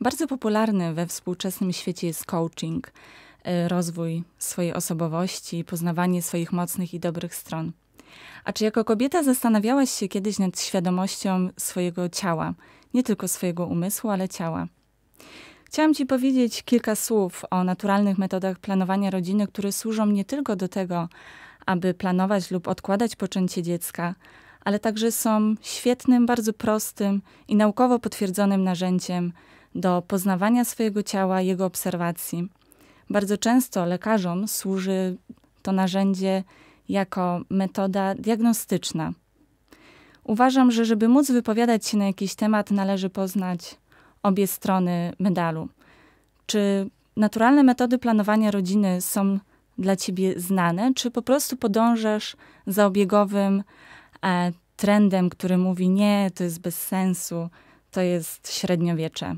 Bardzo popularny we współczesnym świecie jest coaching, y, rozwój swojej osobowości, poznawanie swoich mocnych i dobrych stron. A czy jako kobieta zastanawiałaś się kiedyś nad świadomością swojego ciała, nie tylko swojego umysłu, ale ciała? Chciałam Ci powiedzieć kilka słów o naturalnych metodach planowania rodziny, które służą nie tylko do tego, aby planować lub odkładać poczęcie dziecka, ale także są świetnym, bardzo prostym i naukowo potwierdzonym narzędziem do poznawania swojego ciała, jego obserwacji. Bardzo często lekarzom służy to narzędzie jako metoda diagnostyczna. Uważam, że żeby móc wypowiadać się na jakiś temat, należy poznać obie strony medalu. Czy naturalne metody planowania rodziny są dla ciebie znane, czy po prostu podążasz za obiegowym e, trendem, który mówi: Nie, to jest bez sensu, to jest średniowiecze?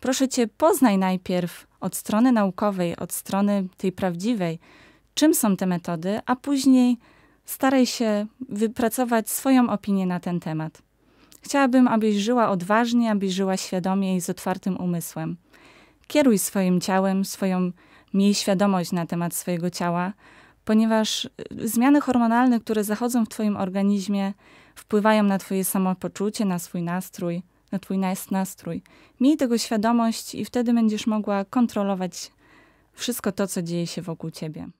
Proszę cię, poznaj najpierw od strony naukowej, od strony tej prawdziwej, czym są te metody, a później staraj się wypracować swoją opinię na ten temat. Chciałabym, abyś żyła odważnie, abyś żyła świadomie i z otwartym umysłem. Kieruj swoim ciałem, swoją miej świadomość na temat swojego ciała, ponieważ y, zmiany hormonalne, które zachodzą w Twoim organizmie, wpływają na Twoje samopoczucie, na swój nastrój na twój nastrój. Miej tego świadomość i wtedy będziesz mogła kontrolować wszystko to, co dzieje się wokół ciebie.